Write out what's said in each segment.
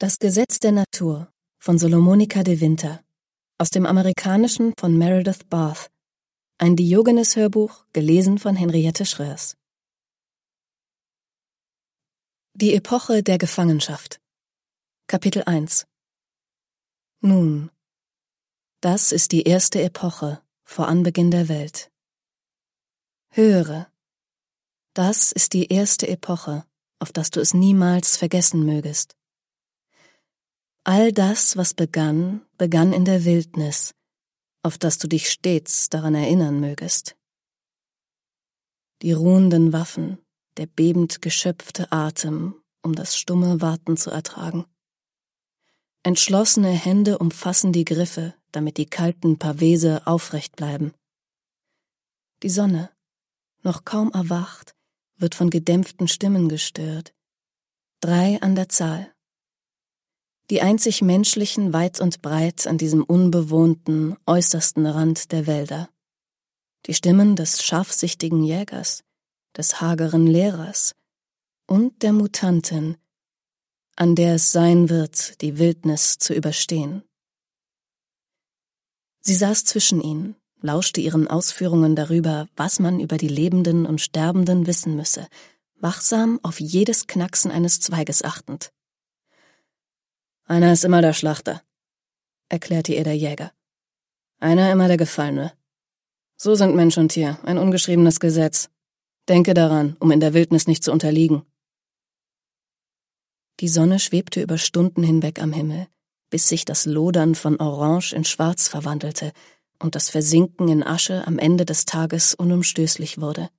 Das Gesetz der Natur von Solomonica de Winter aus dem Amerikanischen von Meredith Barth. Ein Diogenes-Hörbuch, gelesen von Henriette Schröers. Die Epoche der Gefangenschaft. Kapitel 1 Nun, das ist die erste Epoche vor Anbeginn der Welt. Höre, das ist die erste Epoche, auf das du es niemals vergessen mögest. All das, was begann, begann in der Wildnis, auf das du dich stets daran erinnern mögest. Die ruhenden Waffen, der bebend geschöpfte Atem, um das stumme Warten zu ertragen. Entschlossene Hände umfassen die Griffe, damit die kalten Pavese aufrecht bleiben. Die Sonne, noch kaum erwacht, wird von gedämpften Stimmen gestört. Drei an der Zahl, die einzig menschlichen weit und breit an diesem unbewohnten, äußersten Rand der Wälder. Die Stimmen des scharfsichtigen Jägers, des hageren Lehrers und der Mutantin, an der es sein wird, die Wildnis zu überstehen. Sie saß zwischen ihnen, lauschte ihren Ausführungen darüber, was man über die Lebenden und Sterbenden wissen müsse, wachsam auf jedes Knacksen eines Zweiges achtend. Einer ist immer der Schlachter, erklärte ihr der Jäger. Einer immer der Gefallene. So sind Mensch und Tier, ein ungeschriebenes Gesetz. Denke daran, um in der Wildnis nicht zu unterliegen. Die Sonne schwebte über Stunden hinweg am Himmel, bis sich das Lodern von Orange in Schwarz verwandelte und das Versinken in Asche am Ende des Tages unumstößlich wurde.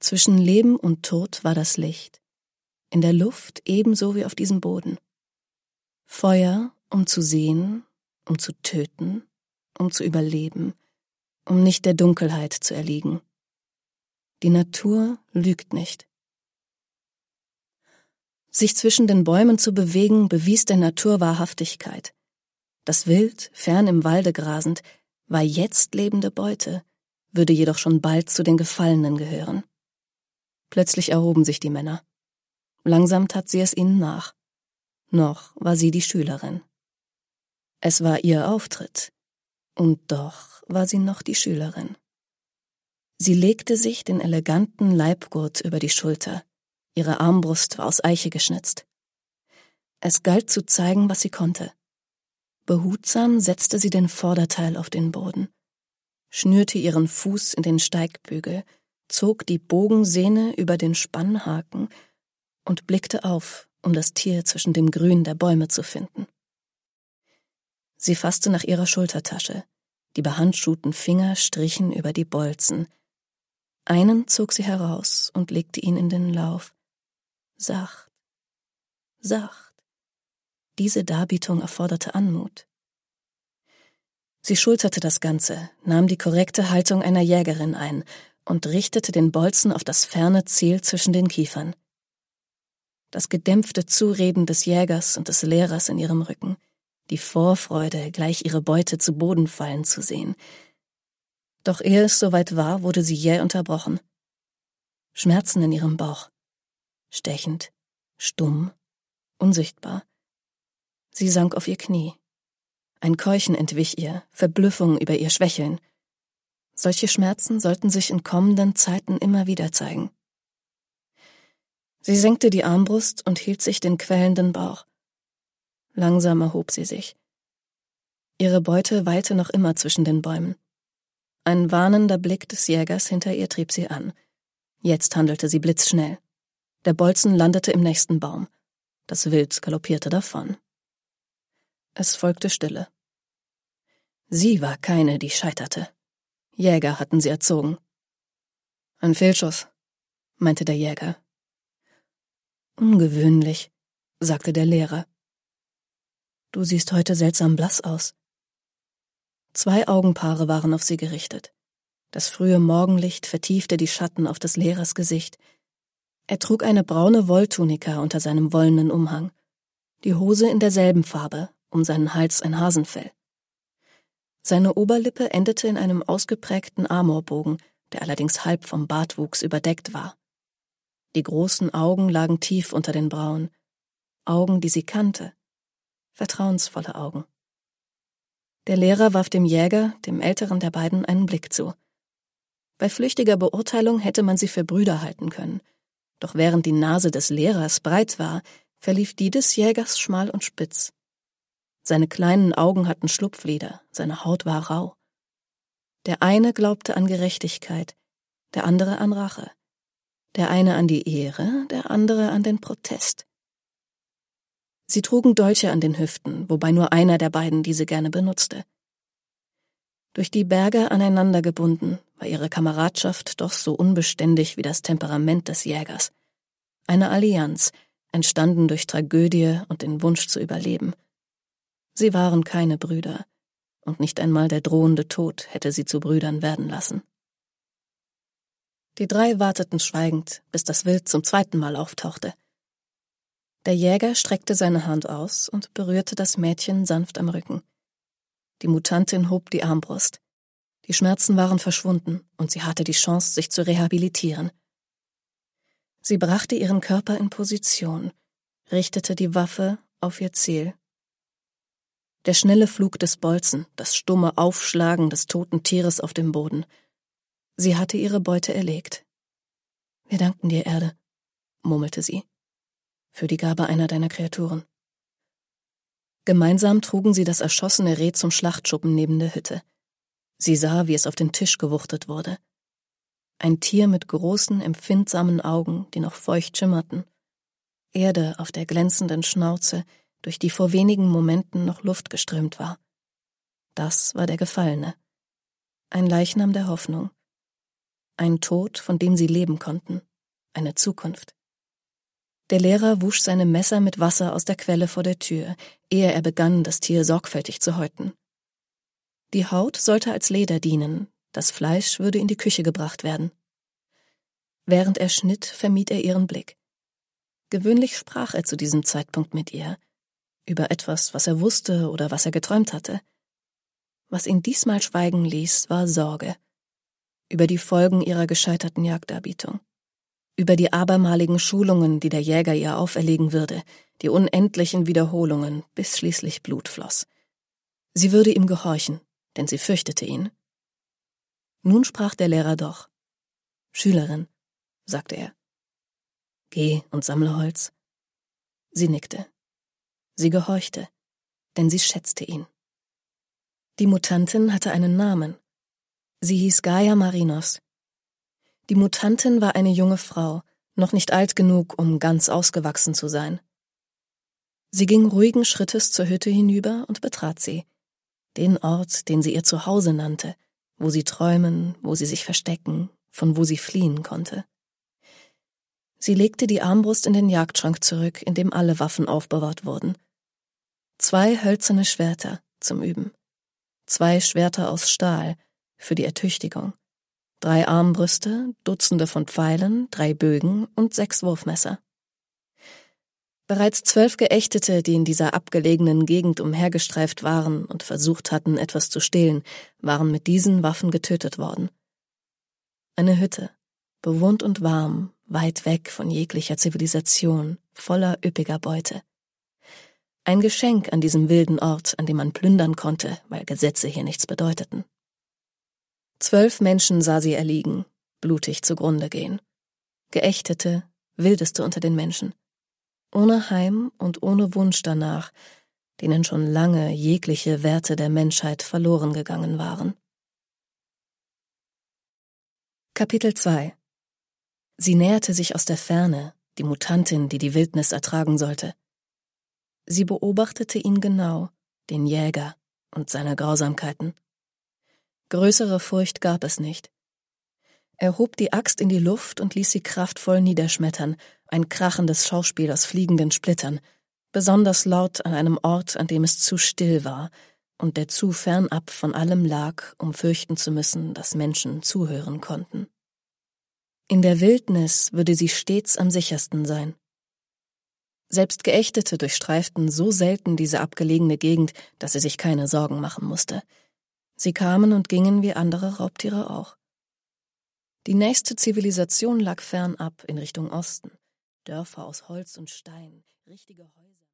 Zwischen Leben und Tod war das Licht, in der Luft ebenso wie auf diesem Boden. Feuer, um zu sehen, um zu töten, um zu überleben, um nicht der Dunkelheit zu erliegen. Die Natur lügt nicht. Sich zwischen den Bäumen zu bewegen, bewies der Natur Wahrhaftigkeit. Das Wild, fern im Walde grasend, war jetzt lebende Beute, würde jedoch schon bald zu den Gefallenen gehören. Plötzlich erhoben sich die Männer. Langsam tat sie es ihnen nach noch war sie die Schülerin. Es war ihr Auftritt, und doch war sie noch die Schülerin. Sie legte sich den eleganten Leibgurt über die Schulter, ihre Armbrust war aus Eiche geschnitzt. Es galt zu zeigen, was sie konnte. Behutsam setzte sie den Vorderteil auf den Boden, schnürte ihren Fuß in den Steigbügel, zog die Bogensehne über den Spannhaken und blickte auf um das Tier zwischen dem Grün der Bäume zu finden. Sie fasste nach ihrer Schultertasche. Die behandschuhten Finger strichen über die Bolzen. Einen zog sie heraus und legte ihn in den Lauf. Sacht, sacht. Diese Darbietung erforderte Anmut. Sie schulterte das Ganze, nahm die korrekte Haltung einer Jägerin ein und richtete den Bolzen auf das ferne Ziel zwischen den Kiefern das gedämpfte Zureden des Jägers und des Lehrers in ihrem Rücken, die Vorfreude, gleich ihre Beute zu Boden fallen zu sehen. Doch ehe es soweit war, wurde sie jäh unterbrochen. Schmerzen in ihrem Bauch. Stechend, stumm, unsichtbar. Sie sank auf ihr Knie. Ein Keuchen entwich ihr, Verblüffung über ihr Schwächeln. Solche Schmerzen sollten sich in kommenden Zeiten immer wieder zeigen. Sie senkte die Armbrust und hielt sich den quellenden Bauch. Langsam erhob sie sich. Ihre Beute weilte noch immer zwischen den Bäumen. Ein warnender Blick des Jägers hinter ihr trieb sie an. Jetzt handelte sie blitzschnell. Der Bolzen landete im nächsten Baum. Das Wild galoppierte davon. Es folgte Stille. Sie war keine, die scheiterte. Jäger hatten sie erzogen. Ein Fehlschuss, meinte der Jäger Ungewöhnlich, sagte der Lehrer. Du siehst heute seltsam blass aus. Zwei Augenpaare waren auf sie gerichtet. Das frühe Morgenlicht vertiefte die Schatten auf des Lehrers Gesicht. Er trug eine braune Wolltunika unter seinem wollenen Umhang, die Hose in derselben Farbe, um seinen Hals ein Hasenfell. Seine Oberlippe endete in einem ausgeprägten Amorbogen, der allerdings halb vom Bartwuchs überdeckt war. Die großen Augen lagen tief unter den Brauen. Augen, die sie kannte. Vertrauensvolle Augen. Der Lehrer warf dem Jäger, dem älteren der beiden, einen Blick zu. Bei flüchtiger Beurteilung hätte man sie für Brüder halten können. Doch während die Nase des Lehrers breit war, verlief die des Jägers schmal und spitz. Seine kleinen Augen hatten Schlupflieder, seine Haut war rau. Der eine glaubte an Gerechtigkeit, der andere an Rache der eine an die Ehre, der andere an den Protest. Sie trugen Dolche an den Hüften, wobei nur einer der beiden diese gerne benutzte. Durch die Berge aneinander gebunden, war ihre Kameradschaft doch so unbeständig wie das Temperament des Jägers. Eine Allianz, entstanden durch Tragödie und den Wunsch zu überleben. Sie waren keine Brüder, und nicht einmal der drohende Tod hätte sie zu Brüdern werden lassen. Die drei warteten schweigend, bis das Wild zum zweiten Mal auftauchte. Der Jäger streckte seine Hand aus und berührte das Mädchen sanft am Rücken. Die Mutantin hob die Armbrust. Die Schmerzen waren verschwunden und sie hatte die Chance, sich zu rehabilitieren. Sie brachte ihren Körper in Position, richtete die Waffe auf ihr Ziel. Der schnelle Flug des Bolzen, das stumme Aufschlagen des toten Tieres auf dem Boden, Sie hatte ihre Beute erlegt. Wir danken dir, Erde, murmelte sie, für die Gabe einer deiner Kreaturen. Gemeinsam trugen sie das erschossene Reh zum Schlachtschuppen neben der Hütte. Sie sah, wie es auf den Tisch gewuchtet wurde. Ein Tier mit großen, empfindsamen Augen, die noch feucht schimmerten. Erde auf der glänzenden Schnauze, durch die vor wenigen Momenten noch Luft geströmt war. Das war der Gefallene. Ein Leichnam der Hoffnung. Ein Tod, von dem sie leben konnten. Eine Zukunft. Der Lehrer wusch seine Messer mit Wasser aus der Quelle vor der Tür, ehe er begann, das Tier sorgfältig zu häuten. Die Haut sollte als Leder dienen, das Fleisch würde in die Küche gebracht werden. Während er schnitt, vermied er ihren Blick. Gewöhnlich sprach er zu diesem Zeitpunkt mit ihr, über etwas, was er wusste oder was er geträumt hatte. Was ihn diesmal schweigen ließ, war Sorge über die Folgen ihrer gescheiterten Jagdarbietung, über die abermaligen Schulungen, die der Jäger ihr auferlegen würde, die unendlichen Wiederholungen, bis schließlich Blut floss. Sie würde ihm gehorchen, denn sie fürchtete ihn. Nun sprach der Lehrer doch. Schülerin, sagte er. Geh und sammle Holz. Sie nickte. Sie gehorchte, denn sie schätzte ihn. Die Mutantin hatte einen Namen, Sie hieß Gaia Marinos. Die Mutantin war eine junge Frau, noch nicht alt genug, um ganz ausgewachsen zu sein. Sie ging ruhigen Schrittes zur Hütte hinüber und betrat sie, den Ort, den sie ihr Zuhause nannte, wo sie träumen, wo sie sich verstecken, von wo sie fliehen konnte. Sie legte die Armbrust in den Jagdschrank zurück, in dem alle Waffen aufbewahrt wurden. Zwei hölzerne Schwerter zum Üben. Zwei Schwerter aus Stahl, für die Ertüchtigung. Drei Armbrüste, Dutzende von Pfeilen, drei Bögen und sechs Wurfmesser. Bereits zwölf Geächtete, die in dieser abgelegenen Gegend umhergestreift waren und versucht hatten, etwas zu stehlen, waren mit diesen Waffen getötet worden. Eine Hütte, bewohnt und warm, weit weg von jeglicher Zivilisation, voller üppiger Beute. Ein Geschenk an diesem wilden Ort, an dem man plündern konnte, weil Gesetze hier nichts bedeuteten. Zwölf Menschen sah sie erliegen, blutig zugrunde gehen. Geächtete, wildeste unter den Menschen. Ohne Heim und ohne Wunsch danach, denen schon lange jegliche Werte der Menschheit verloren gegangen waren. Kapitel 2 Sie näherte sich aus der Ferne, die Mutantin, die die Wildnis ertragen sollte. Sie beobachtete ihn genau, den Jäger und seine Grausamkeiten. Größere Furcht gab es nicht. Er hob die Axt in die Luft und ließ sie kraftvoll niederschmettern, ein krachendes Schauspiel aus fliegenden Splittern, besonders laut an einem Ort, an dem es zu still war und der zu fernab von allem lag, um fürchten zu müssen, dass Menschen zuhören konnten. In der Wildnis würde sie stets am sichersten sein. Selbst Geächtete durchstreiften so selten diese abgelegene Gegend, dass sie sich keine Sorgen machen musste. Sie kamen und gingen wie andere Raubtiere auch. Die nächste Zivilisation lag fernab in Richtung Osten. Dörfer aus Holz und Stein, richtige Häuser.